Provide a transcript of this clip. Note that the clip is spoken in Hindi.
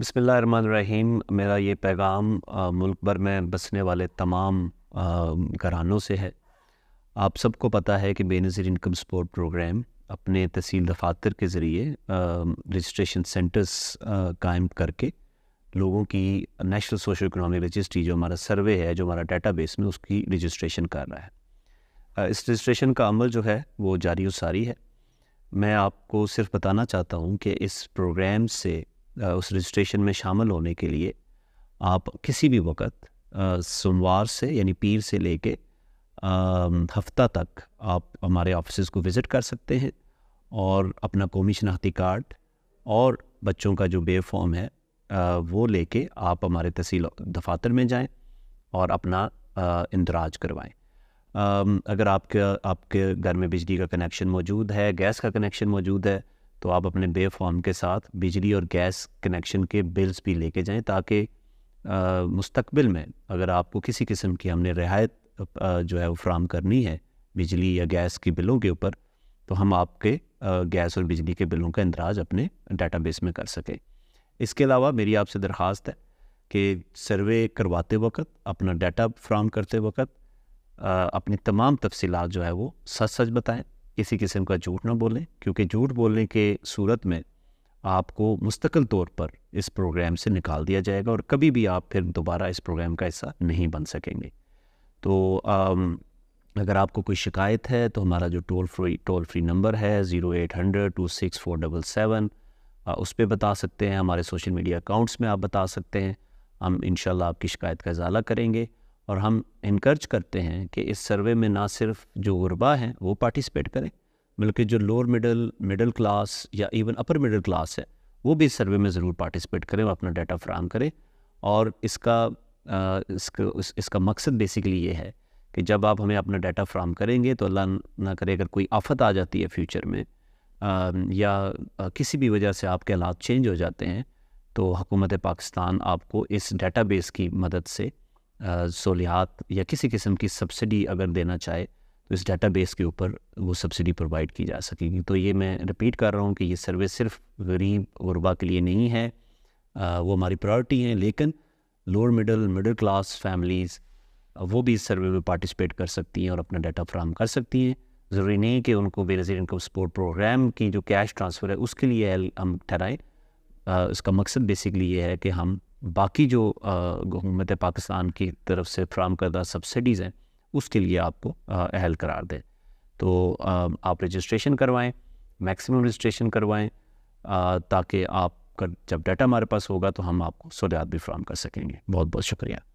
बसमीम मेरा ये पैगाम मुल्क भर में बसने वाले तमाम घरानों से है आप सबको पता है कि बेनज़ीर इनकम सपोर्ट प्रोग्राम अपने तहसील दफातर के ज़रिए रजिस्ट्रेशन सेंटर्स कायम करके लोगों की नेशनल सोशल इकोनॉमिक रजिस्ट्री जो हमारा सर्वे है जो हमारा डाटा बेस में उसकी रजिस्ट्रेशन कर रहा है इस रजिस्ट्रेशन का अमल जो है वो जारी व सारी है मैं आपको सिर्फ बताना चाहता हूँ कि इस प्रोग्राम से उस रजिस्ट्रेशन में शामिल होने के लिए आप किसी भी वक्त सोमवार से यानी पीर से लेके हफ्ता तक आप हमारे ऑफिस को विज़िट कर सकते हैं और अपना कौमी शनाख्ती कार्ड और बच्चों का जो बे फॉर्म है वो लेके आप हमारे तहसील दफातर में जाएं और अपना इंदराज करवाएं अगर आपके आपके घर में बिजली का कनेक्शन मौजूद है गैस का कनेक्शन मौजूद है तो आप अपने बे फॉर्म के साथ बिजली और गैस कनेक्शन के बिल्स भी लेके जाएं ताकि मुस्तकबिल में अगर आपको किसी किस्म की हमने रियायत जो है वो फ्राहम करनी है बिजली या गैस के बिलों के ऊपर तो हम आपके गैस और बिजली के बिलों का इंदराज अपने डेटाबेस में कर सकें इसके अलावा मेरी आपसे दरख्वास्त है कि सर्वे करवाते वक्त अपना डाटा फ्राहम करते वक्त अपनी तमाम तफसीत जो है वो सच सच बताएं किसी किस्म का झूठ ना बोलें क्योंकि झूठ बोलने के सूरत में आपको मुस्तकिल तौर पर इस प्रोग्राम से निकाल दिया जाएगा और कभी भी आप फिर दोबारा इस प्रोग्राम का हिस्सा नहीं बन सकेंगे तो आम, अगर आपको कोई शिकायत है तो हमारा जो toll free toll free number है zero eight hundred two six four double seven उस पर बता सकते हैं हमारे सोशल मीडिया अकाउंट्स में आप बता सकते हैं हम इन आपकी शिकायत का इजाला करेंगे और हम इनकर्ज करते हैं कि इस सर्वे में ना सिर्फ जो गुरबा हैं वो पार्टिसिपेट करें बल्कि जो लोअर मिडल मिडल क्लास या इवन अपर मिडल क्लास है वो भी इस सर्वे में ज़रूर पार्टिसिपेट करें और अपना डाटा फ्राहम करें और इसका आ, इसका इसका मकसद बेसिकली ये है कि जब आप हमें अपना डाटा फ्राहम करेंगे तो अल्लाह ना करे अगर कोई आफत आ जाती है फ्यूचर में आ, या आ, किसी भी वजह से आपके हालात चेंज हो जाते हैं तो हुकूमत पाकिस्तान आपको इस डाटा बेस की मदद से सहूलियात या किसी किस्म की सब्सिडी अगर देना चाहे तो इस बेस के ऊपर वो सब्सिडी प्रोवाइड की जा सकेगी तो ये मैं रिपीट कर रहा हूँ कि ये सर्विस सिर्फ गरीब गुरबा के लिए नहीं है वो हमारी प्रायोरिटी हैं लेकिन lower middle middle class families वो भी इस सर्वे में पार्टिसिपेट कर सकती हैं और अपना डाटा फ्राहम कर सकती हैं ज़रूरी नहीं कि उनको बेनज़ीर इनकम सपोर्ट प्रोग्राम की जो कैश ट्रांसफ़र है उसके लिए हम ठहराएँ इसका मकसद बेसिकली ये है कि हम बाकी जो हुकूमत पाकिस्तान की तरफ से फ्राहम करदा सब्सिडीज़ हैं उसके लिए आपको अहल करार दें तो आप रजिस्ट्रेशन करवाएं मैक्सिमम रजिस्ट्रेशन करवाएं ताकि आपका जब डाटा हमारे पास होगा तो हम आपको सहूलियात भी फ्राहम कर सकेंगे बहुत बहुत शुक्रिया